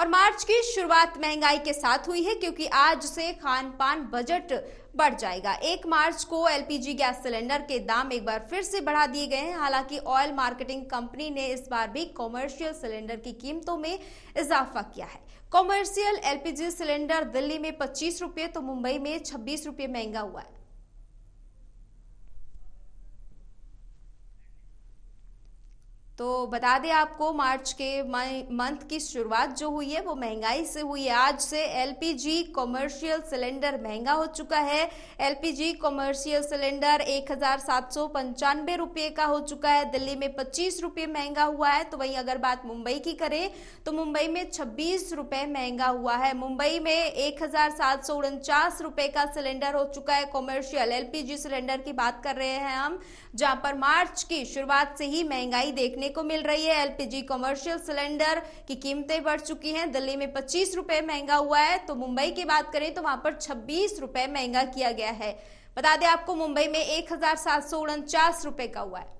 और मार्च की शुरुआत महंगाई के साथ हुई है क्योंकि आज से खान पान बजट बढ़ जाएगा एक मार्च को एलपीजी गैस सिलेंडर के दाम एक बार फिर से बढ़ा दिए गए हैं हालांकि ऑयल मार्केटिंग कंपनी ने इस बार भी कॉमर्शियल सिलेंडर की कीमतों में इजाफा किया है कॉमर्शियल एलपीजी सिलेंडर दिल्ली में पच्चीस रुपये तो मुंबई में छब्बीस रुपये महंगा हुआ है तो बता दें आपको मार्च के मंथ की शुरुआत जो हुई है वो महंगाई से हुई है आज से एलपीजी कॉमर्शियल सिलेंडर महंगा हो चुका है एलपीजी कॉमर्शियल सिलेंडर एक रुपये का हो चुका है दिल्ली में पच्चीस रुपये महंगा हुआ है तो वहीं अगर बात मुंबई की करें तो मुंबई में छब्बीस रुपये महंगा हुआ है मुंबई में एक रुपये का सिलेंडर हो चुका है कॉमर्शियल एलपीजी सिलेंडर की बात कर रहे हैं हम जहां पर मार्च की शुरुआत से ही महंगाई देखने को मिल रही है एलपीजी कमर्शियल सिलेंडर की कीमतें बढ़ चुकी हैं दिल्ली में पच्चीस रुपए महंगा हुआ है तो मुंबई की बात करें तो वहां पर छब्बीस रुपए महंगा किया गया है बता दें आपको मुंबई में एक हजार सात सौ उनचास रुपए का हुआ है